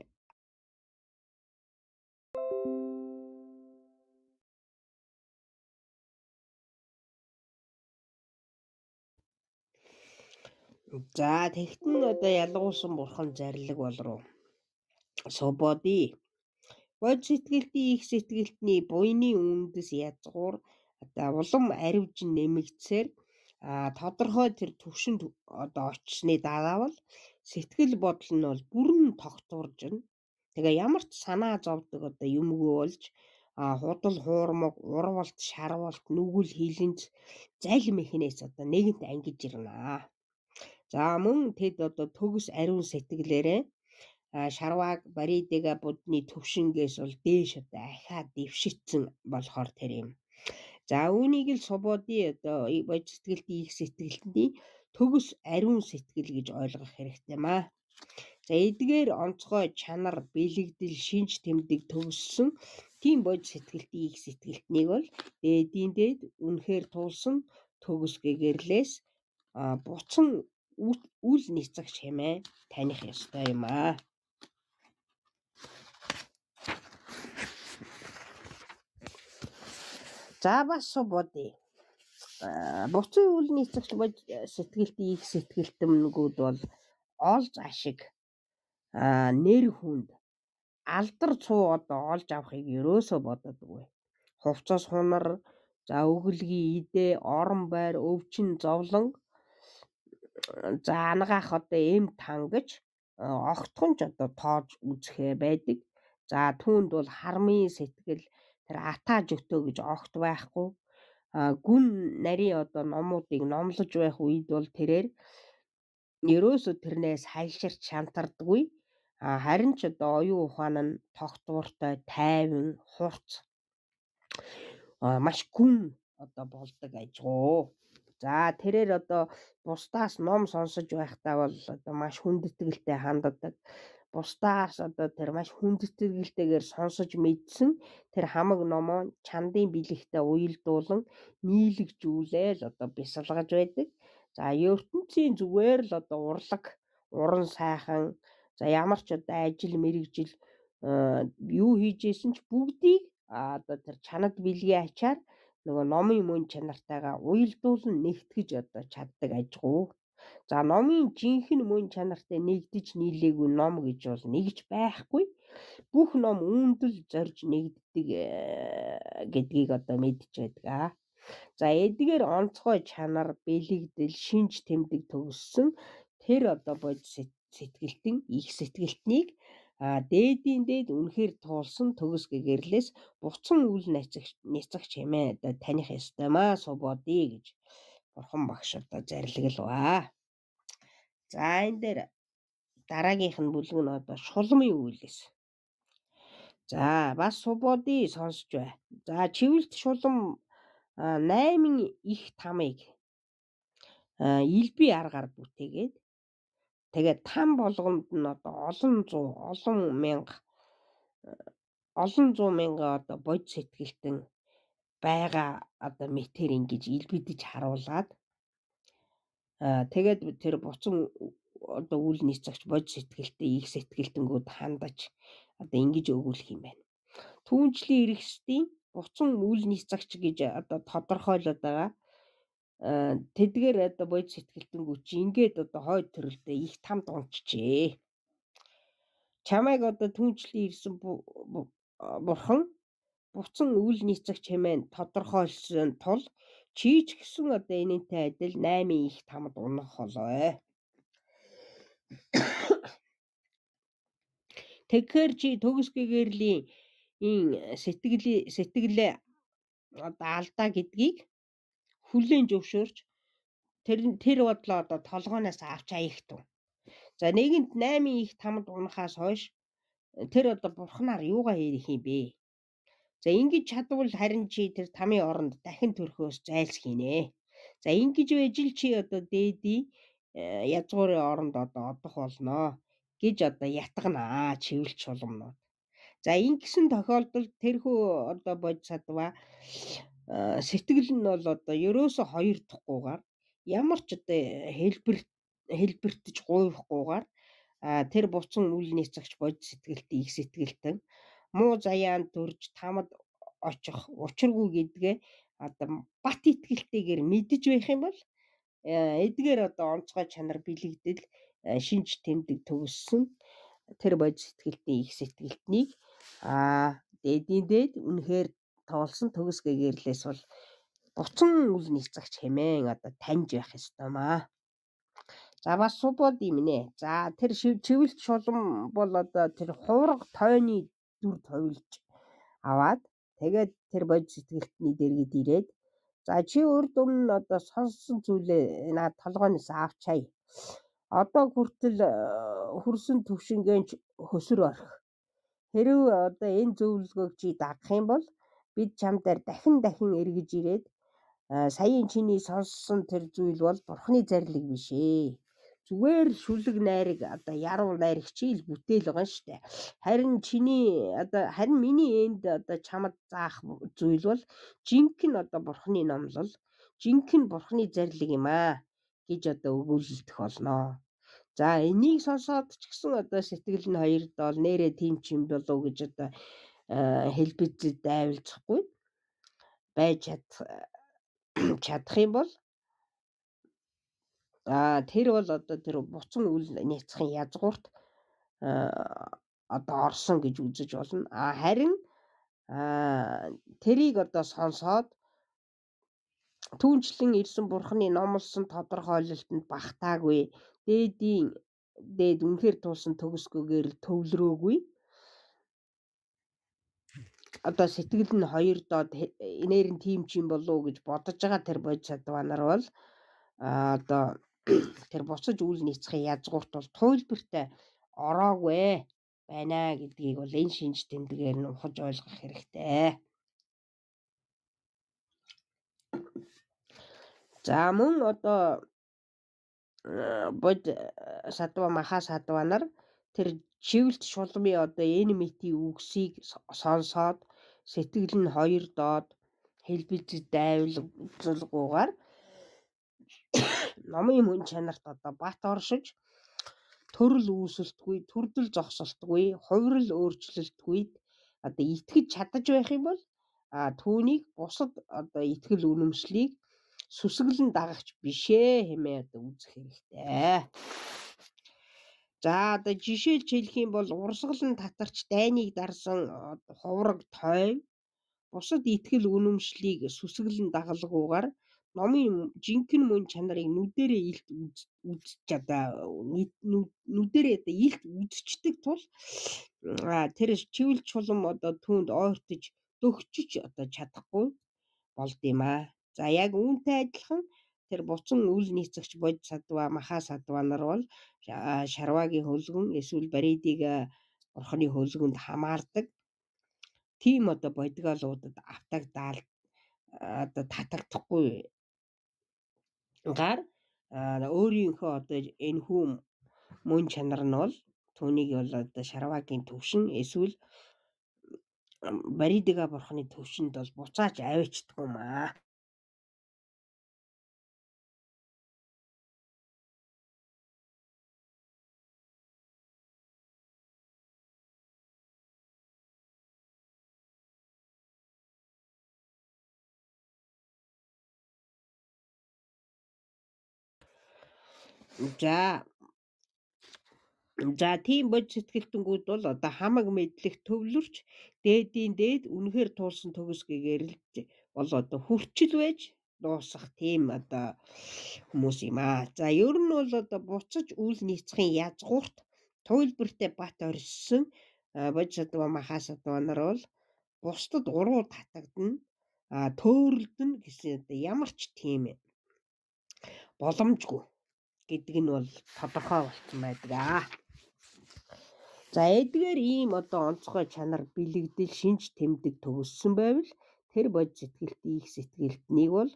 За тэгтэн одоо ялгуусан бурхан зарлаг бол руу субоди бод сэтгэлтийн их сэтгэлтний буйны үндэс язгуур одоо улам аривж нэмэгдсээр а тодорхой тэр төвшөнд одоо очсны дараа бол сэтгэл бодол нь бол бүрэн тогтворж байна. Тэгээ ямар ч санаа зовдөг одоо юмгүй болж а худал хуурмаг урвалт шарвалт нүгэл хилэнц зал мэхнээс одоо нэгэнт ангиж ирнэ аа. За мөн тэд одоо төгс ариун сэтгэлээрээ шарваг баридэга будны төвшингээс бол дээш одоо ахаа дэвшигдсэн болохоор тэр юм. За үүнийг л субоди одоо бож сэтгэлд их сэтгэлтний төгс ариун сэтгэл гэж ойлгох хэрэгтэй маа. За эдгээр онцгой чанар, бэлэгдэл, шинж тэмдэг төгссөн тийм бож сэтгэлт их сэтгэлтнийг бол дээдийн дээд үнэхээр туулсан төгс гэгэрлээс буцан үл нэцэх хэмээ таних ёстой юм аа. За бас субоди. Буцын үл нийцэгч бод сэтгэлт их сэтгэлтэмнүүд бол олж ашиг нэр хүнд алдар цуу одоо олж авахыг ерөөсөө бододгүй. Хувцас хунар, за өглөгийн идэ, орон байр, өвчин зовлон за анагаах одоо эм тангаж э, огтхон ч одоо тоож үзэхээ байдаг. За түүнд бол хармын сэтгэл тэр атааж өгтөө гэж огт байхгүй. Э, гүн нарийн одоо номуудыг номлож байх үед бол тэрээр ерөөсөө тэрнээс хайлширч шантардаггүй. Харин ч одоо оюун ухаан нь тогтвортой, тайван, хурц э, маш гүн одоо болдог ажгүй. За тэрээр одоо бусдаас ном сонсож байхдаа бол одоо маш хүндэтгэлтэй ханддаг. Бусдаас одоо тэр маш хүндэтгэлтэйгээр сонсож мэдсэн тэр хамаг номоо чандын бэлэгтээ уйлдуулан нийлэгж үлээл одоо бясалгаж байдаг. За ертөнцийн зүгээр л одоо урлаг, уран сайхан, за ямар ч одоо ажил мэрэгжил э, юу хийжсэн ч бүгдийг одоо тэр чанад бэлгийн ачаар нөгөө номын мөн чанартайгаа уялдуулан нэгтгэж одоо чаддаг ажгүй. За номын жинхэнэ мөн чанартай нэгдэж нийлээгүй ном гэж бол нэгж байхгүй. Бүх ном үүндэл зорж нэгддэг э, гэдгийг одоо мэдж байдаг аа. За эдгээр онцгой чанар бэлэгдэл шинж тэмдэг төгссөн тэр одоо бод сэтгэлтэн их сэтгэлтнийг а дээдийн дээд үнэхээр туулсан төгс гэгэрлээс буцсан үл нэцэгч хэмээ одоо таних ёстой маа субодий гэж бурхан багш одоо зарилгалваа. За энэ дээр дараагийнх нь бүлэг нь одоо шулмын үйлээс. За бас субодий сонсож бай. За чивэлт шулам 8-ын их тамыг илби аргаар бүтээгээд Тэгээд там болгонд нь одоо олон зуун, олон мянга э, олон зуун мянган одоо бодис сэтгэлтэн байгаа одоо метр ингэж илбидэж харуулад э, тэгээд тэр буцан одоо үйл нийц загч бодис сэтгэлтэй их сэтгэлтэнгүүд хандаж одоо ингэж өгүүлэх юм байна. Түүнчлийн иргэсдийн буцан үйл нийц загч гэж одоо тодорхойлоод байгаа Э, тэдгээр одоо бодит сэтгэлтэнгүүч ингээд одоо хойд төрөлдөө их тамд унчжээ. Чамайг одоо түнчлэн ирсэн бурхан буцан үйл нийцэх чимээ тодорхойлсон тул чийч гэсэн одоо энэнтэй адил 8 их тамд унах холой. Тэгэхээр чи төгсгэгэрлийн ин сэтгэлээ сэтгэлээ одоо алдаа гэдгийг хүлээн зөвшөөрч тэр тэр бодлоо одоо толгооноос авч аяхтун. За нэгэнд 8 их тамд унахаас хойш э, тэр одоо бурхнаар юугаа хийх юм бэ? За ингэж чадвал харин чи тэр тамийн оронд дахин төрхөөс зайлс хийнэ. За ингэж байж л чи одоо дээди э, язгуурын оронд одоо одох болно гэж одоо ятгнаа чивэлч чулмнууд. За ингэсэн тохиолдолд тэрхүү одоо бод садва Э, сэтгэл нь бол одоо ерөөсө хоёрдохгүйгээр ямар ч одоо хэлбэр хэлбэртэж гуйхгүйгээр э, тэр буцсан үл нийцэгч бод сэтгэлтэй их сэтгэлтэн муу заяанд төрж тамад очих учиргүй гэдгээ одоо бат итгэлтэйгээр мэдж байх юм бол э, эдгээр одоо онцгой чанар бэлэгдэл шинж тэмдэг төгссөн тэр бод сэтгэлтний их сэтгэлтнийг аа дээдийн дээд үнэхээр тоглосон төгс гээгээрлээс бол 30 үл нийцэгч хэмээн одоо таньж байх ёстой маа. За бас субод юм нэ. За тэр чивэлт шулам бол одоо тэр хуурга тойны дүр тойвлж аваад тэгээд тэр бод сэтгэлтний дэргэд ирээд за чи урд өмнө одоо сонссон зүйлээ наа толгооноос авч хай. Одоо хүртэл э, хөрсөн төвшнгэнч хөсөр орх. Хэрв одоо энэ зөвлөгөөг чи дагах юм бол бид чам дээр дахин дахин эргэж ирээд саяын чиний сонссон тэр зүйл бол бурхны зарлиг биш ээ. Зүгээр шүлэг найраг одоо яруу найраг чийл бүтээл байгаа шүү дээ. Харин чиний одоо харин миний энд одоо чамд заах зүйл бол жинхэнэ одоо бурхны номлол, жинхэнэ бурхны зарлиг юм аа гэж одоо өгүүлэлдэх болно. За энийг сонсоод ч гэсэн одоо сэтгэл нь хоёр дол нэрэ тим чим болов гэж одоо Э, хэлбэдэд дайвалцахгүй байж э, чадах юм бол аа тэр бол одоо тэр буцан үл няцхан язгуурт э, одоо орсон гэж үзэж болно. А харин тэрийг одоо сонсоод түүнчлэн ирсэн бурхны номлосон тодорхойлолтод багтаагүй дээдийн дээд үнэхээр туусан төгсгөгээр л төвлөрөөгүй одоо сэтгэл нь хоёр доод энээр нь тим чим болов гэж бодож байгаа тэр бодис адванар бол одоо (clears throat) тэр буцаж үл нийцэх язгуурт бол туйлбартай ороогүй байна гэдгийг бол энэ шинж тэмдгээр нь ухаж ойлгох хэрэгтэй. За мөн одоо э, бод э, садва маха садва нар тэр чивэлт шулми одоо энэ мети үгсийг сонсоод Сэтгэл нь хоёр доод хэлбэл дайвлуулгуугаар номын хүн чанарт одоо бат оршиж төрөл үүсэлтгүй, төрдөл зогсолтгүй, хувирал өөрчлөлтгүй одоо итгэж чадаж байх юм бол а түүнийг бусад одоо итгэл үнэмшлийг сүсгэлэн дагахч бишээ хэмээн одоо үзэх хэрэгтэй. За одоо жишээлж хэлэх юм бол урсгал нь татарч дайныг дарсан ховрог тойм бусад итгэл үнэмшлийг сүсгэлэн дагалгуугаар номын жинхэнэ мөн чанарыг нүдэрээ илт үзэж одоо нүдэрээ одоо илт үзчихдэг тул тэр чивэл чулам одоо түүнд ойртож дөхчөж одоо чадахгүй болд юм аа. За яг үүнтэй адилхан тэр буцан үл нийцэгч бод садва маха садва нар бол шарвагийн хөлгөн эсвэл баридиг урхны хөлгөнд хамаардаг тийм одоо бодгалуудад автаг даал одоо татагдахгүй гар өөрийнхөө одоо энэ хүм мөн чанар нь бол түүнийг бол одоо шарвагийн төвшин эсвэл баридига бурхны төвшөнд бол буцааж авчдаг юм аа За За тийм бод сэтгэлтэнгүүд бол одоо хамаг мэдлэх төвлөрч дээдийн дээд үнэхээр туулсан төгсгийгээр л бол одоо хурчил байж дуусах тийм одоо хүмүүс юм аа. За ер нь бол одоо буцаж үл нийцхийн язгуурт туйлбартай бат орьсон бод садва махас садва нар бол бусдад уруу татагдна, төөрөлдөн гэсэн одоо ямар ч тийм боломжгүй гэдэг нь бол тодорхой болсон байдаг аа. За эдгээр ийм одоо онцгой чанар бэлэгдэл шинж тэмдэг төгссөн байвал тэр бодис сэтгэлт их сэтгэлт нэг бол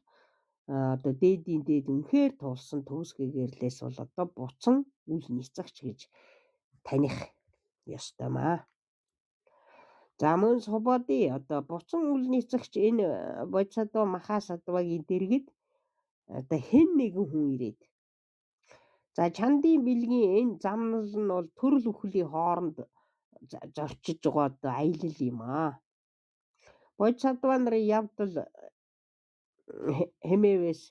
одоо дээдийн дээд үнэхээр тулсан төгсгээгээрлээс бол одоо буцан үл ницэгч гэж таних ёстой маа. За мөн субоди одоо буцан үл ницэгч энэ э, бодисадо махасадвагийн дэргэд одоо хэн нэгэн хүн ирээд За чандын бэлгийн энэ замнал нь бол төрөл үхлийн хооронд зорчиж байгаа одоо аялал юм аа. Бод чадваа нарын явдал хэмээвэс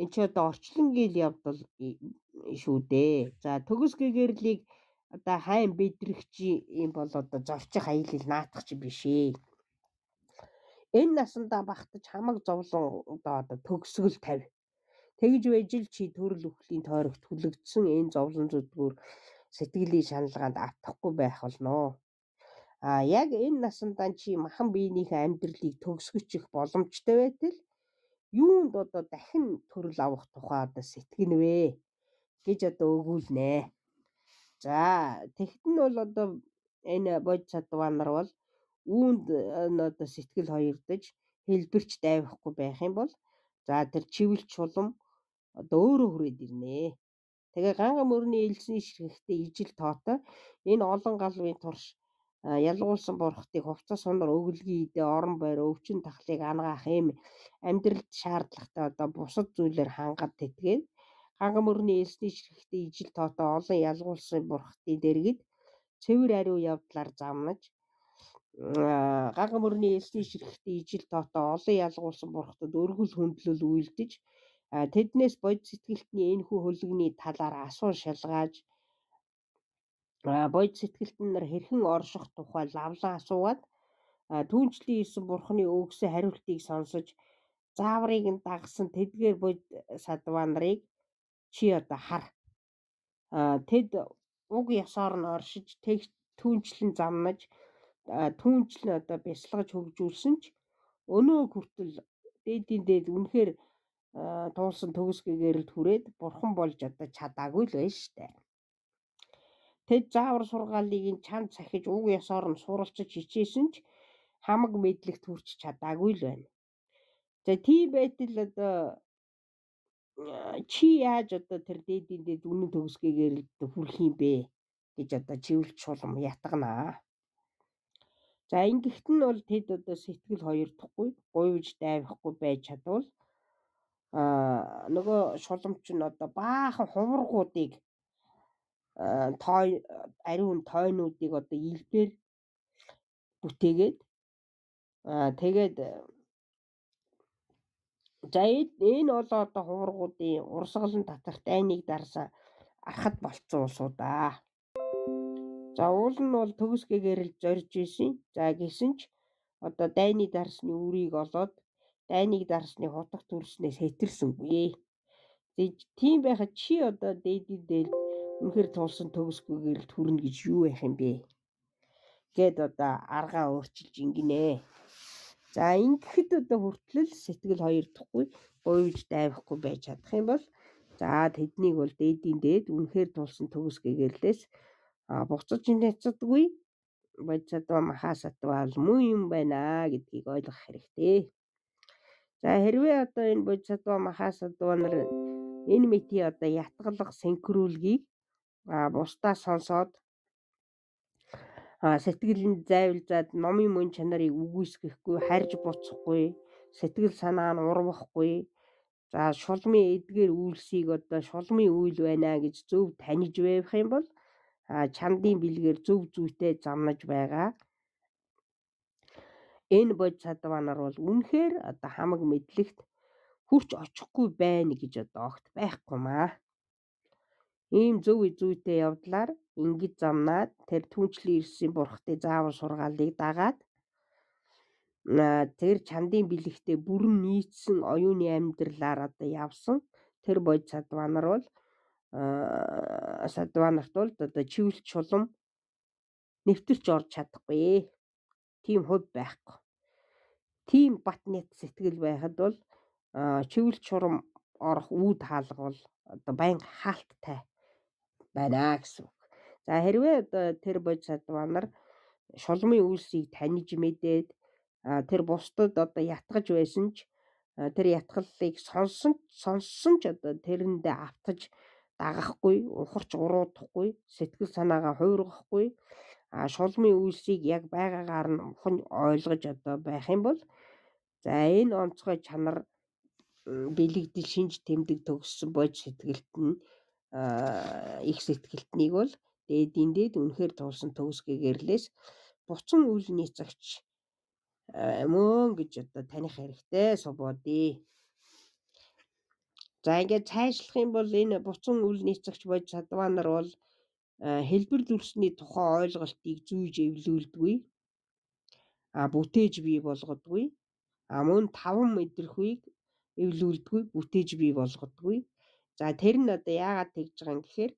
энэ ч одоо орчлон гил явдал шүү дээ. За төгс гэгэрлийг одоо хайн бидрэгчи юм бол одоо зорчих аялал наатах чи биш ээ. Энэ насандаа багтаж хамаг зовлон одоо төгсгөл тавь Тэгж байж л чи төрөл өхлийн тойрогт хүлэгдсэн энэ зовлон зүдгүүр сэтгэлийн шаналгаанд автахгүй байх болно. А яг энэ насандаа чи махан биенийхээ амьдралыг төгсгөчих боломжтой байтал юунд одоо дахин төрөл авах тухай одоо сэтгэнвэ гэж одоо өгүүлнэ. За тэгэхэд нь бол одоо энэ бод чадваа нар бол үүнд э, одоо сэтгэл хоёрдож хэлбэрч дайвахгүй байх юм бол за тэр чивэл чулам одоо өөрөө хүрээд ирнэ. Тэгээ ганга мөрний элсний ширхэгтэй ижил тоотой энэ олон галвын турш ялгуулсан бурхдыг хувцас сунар өвөлгийн идэ орон байр өвчин тахлыг ангаах юм амьдралд шаардлагатай одоо бусад зүйлээр хангад тэтгээд ганга мөрний элсний ширхэгтэй ижил тоотой олон ялгуулсан бурхтын дэргэд цэвэр ариу явдлаар замнаж ганга мөрний элсний ширхэгтэй ижил тоотой олон ялгуулсан бурхтад өргөл хөндлөл үйлдэж Тэднээс бодит сэтгэлтний энэ хүү хөлөгний талаар асуун шалгааж бодит сэтгэлтнэр хэрхэн орших тухай лавлан асуугаад түүнчлэн ирсэн бурхны өгсөн хариултыг сонсож зааврыг нь дагсан тэдгээр бод э, садва нарыг чи одоо хар. Тэд уг ёсоор нь оршиж түүнчлэн замнаж түүнчлэн одоо бясалгаж хөгжүүлсэн ч өнөө хүртэл дээдийн дээд үнэхээр дээд Э, туулсан төгсгийгээр л түрээд бурхан болж одоо чадаагүй л байна штэ. Тэд заавар сургаалыг нь чанд сахиж уг ёсоор нь суралцж хичээсэн ч хамаг мэдлэг төрч чадаагүй л байна. За тийм байтал одоо э, чи яаж одоо тэр дээдийн дээд үнэн төгсгийгээр л хүрэх юм бэ гэж одоо чивэлч шулам ятгнаа. За ингэхт нь бол тэд одоо сэтгэл хоёрдохгүй, гуйвж дайвахгүй байж чадвал аа э, нөгөө шуламч нь одоо баахан хуврагуудыг э, той ариун тойнуудыг одоо илбээр бүтээгээд аа э, тэгээд зайд энэ бол одоо хуврагуудын урсгалын татарт айныг дарсан архад болцсон улсуудаа. За уул нь бол төгсгэгээр л зорж исэн. За гэсэн ч одоо дайны дарсны үрийг олоод дайныг дарсны хутах төрснөөс хэтэрсэнгүй. Тэг тийм байхад чи одоо дээдийн дээл үнэхэр тулсан төгсгүйгээр л төрнө гэж юу байх юм бэ? Гэт одоо аргаа өөрчилж ингэнэ. За ингэхэд одоо хүртэл сэтгэл хоёрдохгүй гоовж дайвахгүй байж чадах юм бол за тэднийг бол дээдийн дээд үнэхээр тулсан төгсгэгээлээс буцаж нэцдэггүй бодсодва махасатва л муу юм байна гэдгийг ойлгох хэрэгтэй. За хэрвээ одоо энэ бож садва махаа садва нар энэ мэти одоо ятгалах синхруулгийг бусдаа сонсоод сэтгэлийн зайвлзаад номын мөн чанарыг үгүйсгэхгүй харьж буцахгүй сэтгэл санаа нь урвахгүй за шулмын эдгээр үйлсийг одоо шулмын үйл байна гэж зөв таньж байх юм бол чамдын бэлгээр зөв зүйтэй замнаж байгаа Энэ бод чадванаар бол үнэхээр одоо хамаг мэдлэгт хүрч очихгүй байна гэж одоо огт байхгүй маа. Ийм зөв зүйтэй явдлаар ингэж замнаад тэр түнчлэн ирсэн бурхтай заавал сургаалыг дагаад тэр чандын бэлэгтээ бүрэн нийцсэн оюуны амьдралаар одоо явсан тэр бод садванар бол садванарт бол одоо чивэл чулам нэвтэрч орж чадахгүй. Тийм хувь байхгүй тийм батнет сэтгэл байхад бол чивэл чурам орох үүд хаалга бол одоо байнга хаалттай байна гэсэн үг. За хэрвээ одоо тэр бод садваа нар шулмын үйлсийг таньж мэдээд тэр бусдад одоо ятгаж байсан ч э, тэр ятгалыг сонсон сонссон ч одоо тэрэндээ автаж дагахгүй ухарч уруудахгүй сэтгэл санаагаа хуургахгүй а шулмын үйлсийг яг байгаагаар нь ухань ойлгож одоо байх юм бол За энэ онцгой чанар бэлэгдэл шинж тэмдэг төгссөн бож сэтгэлт нь их сэтгэлтнийг бол дээдийн дээд үнэхээр тулсан төгс гэгэрлээс буцан үл нийцэгч э, мөн гэж одоо таних хэрэгтэй субоди. За ингээд цаашлах юм бол энэ буцан үл нийцэгч бож чадваа нар бол э, хэлбэр дүрсний тухай ойлголтыг зүйж эвлүүлдэггүй. А бүтээж бий болгодгүй А мөн 5 мэдрэхүйг эвлүүлдэггүй, бүтээж бий болгодоггүй. За тэр нь одоо яагаад тэгж байгаа юм гэхээр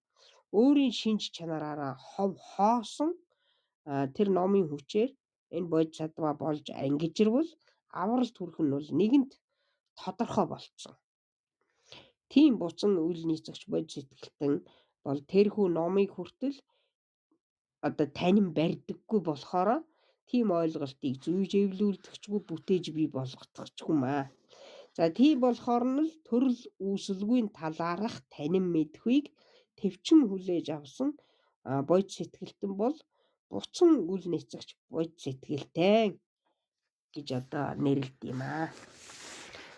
өөрийн шинж чанаараараа хов хоосон тэр номын хүчээр энэ бодис чадваа болж ангижирвал аврал төрх нь бол нэгэнт тодорхой болчихсон. Тийм буцан үйл нийцэгч бодис сэтгэлтэн бол тэрхүү номыг хүртэл одоо танин барьдаггүй болохоор тийм ойлголтыг зүйж эвлүүлдэгчгүй бүтээж бий болгохдогчгүй маа. За тийм болохоор нь л төрөл үүсэлгүй талаарх танин мэдхүйг төвчм хүлээж авсан бодис сэтгэлтэн бол буцан үл нэцэгч бодис сэтгэлтэй гэж одоо нэрлэд юм аа.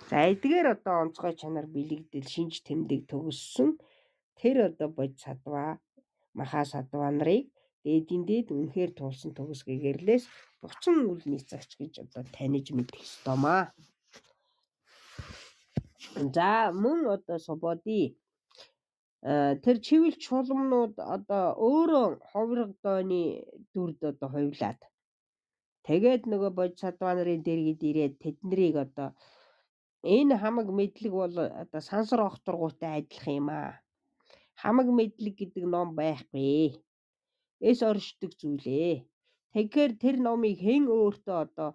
За эдгээр одоо онцгой чанар бэлэгдэл шинж тэмдэг төгссөн тэр одоо бодис садва маха садва нарыг Дээдийн дээд үнэхээр туулсан төгс гэгэрлээс буцан үл нийцэгч гэж одоо таньж мэдэх ёстомаа. За мөн одоо субоди э, тэр чивэл чулмнууд одоо өөрөө ховрог дооны дүрд одоо хувилаад тэгээд нөгөө бод чадваа нарын дэргэд ирээд тэднийг одоо энэ хамаг мэдлэг бол одоо сансар охторгуутай адилхан юм аа. Хамаг мэдлэг гэдэг ном байхгүй эс оршдог зүйлээ. Тэгэхээр тэр номыг хэн өөртөө одоо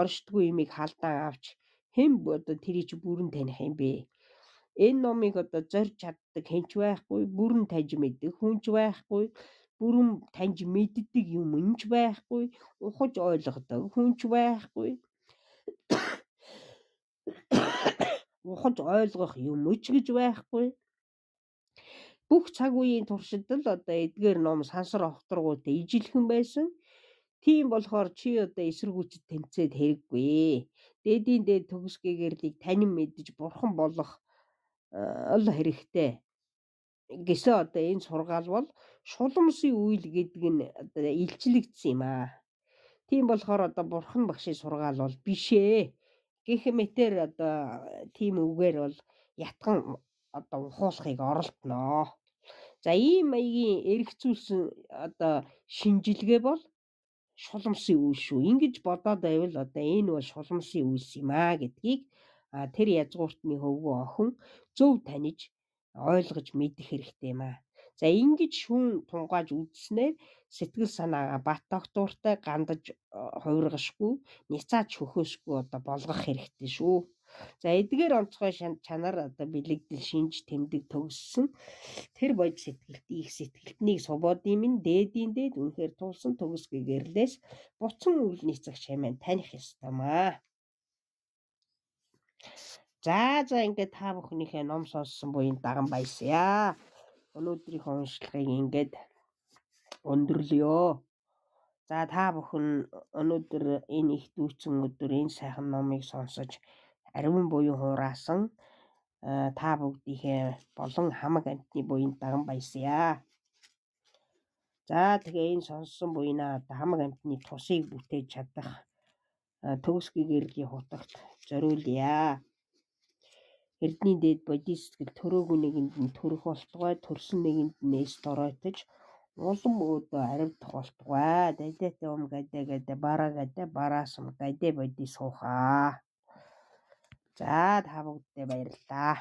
оршдгүй юмыг халдаан авч хэн одоо тэрийг чи бүрэн таних юм бэ? Энэ номыг одоо зорж чаддаг хэн ч байхгүй, бүрэн таньж мэддэг хүн ч байхгүй, бүрэн таньж мэддэг юм нь ч байхгүй, ухаж ойлгодог хүн ч байхгүй. (coughs) ухаж ойлгох юм ч гэж байхгүй бүх цаг үеийн туршид л одоо эдгээр ном сансар хохторгууд ижилхэн байсан. Тийм болохоор чи одоо эсэргүүцэд тэмцээд хэрэггүй. Дээдийн дээд төгсгээгэрлийг танин мэдж бурхан болох ол э, хэрэгтэй. Гэсэн одоо энэ сургаал бол шуламсын үйл гэдэг нь одоо илчлэгдсэн юм аа. Тийм болохоор одоо бурхан багшийн сургаал бол биш ээ. Гэх мэтэр одоо э, тийм үгээр бол ятган одоо ухуулахыг оролдоноо. За ийм маягийн эргцүүлсэн одоо шинжилгээ бол шулмсын үйл шүү. Ингиж бодоод байвал одоо энэ бол шулмсын үйлс юм аа гэдгийг тэр язгууртны хөвгөө охин зөв таних ойлгож мэдэх хэрэгтэй юм аа. За ингэж шүүн тунгааж үзснээр сэтгэл санаагаа бат тогтууртай гандаж э, хувиргашгүй, няцаач хөхөөсгүй одоо болгох хэрэгтэй шүү. За эдгээр онцгой чанар одоо бэлэгдэл шинж тэмдэг төгссөн тэр бод сэтгэлт их сэтгэлтнийг субодим нь дээдийн дээд үнэхээр тулсан төгс гэгэрлээс буцан үйл нийцэх шимээ таних ёстой маа. За за ингээд та бүхнийхээ ном сонссон буян даган баясая. Өнөөдрийнхөө уншлагыг ингээд өндөрлөё. За та бүхэн өнөөдөр энэ их дүүцэн өдөр энэ сайхан номыг сонсож ариун буюу хураасан э, та бүгдийнхээ болон хамаг амтны буйнд даган баясъя. За тэгээ энэ сонссон буйнаа хамаг амтны тусыг бүтээж чадах э, төгсгий гэрлийн хутагт зориулъя. Эрдний дээд бодис сэтгэл төрөөгүй нэгэнд нь төрөх болтугай, төрсөн нэгэнд нь нээж доройтож, улам өөдөө аривдах болтугай. Дэлэтэ ум гэдэг гэдэг бараа гэдэг бараасам гэдэг бодис хуухаа. За та бүгддээ баярлалаа.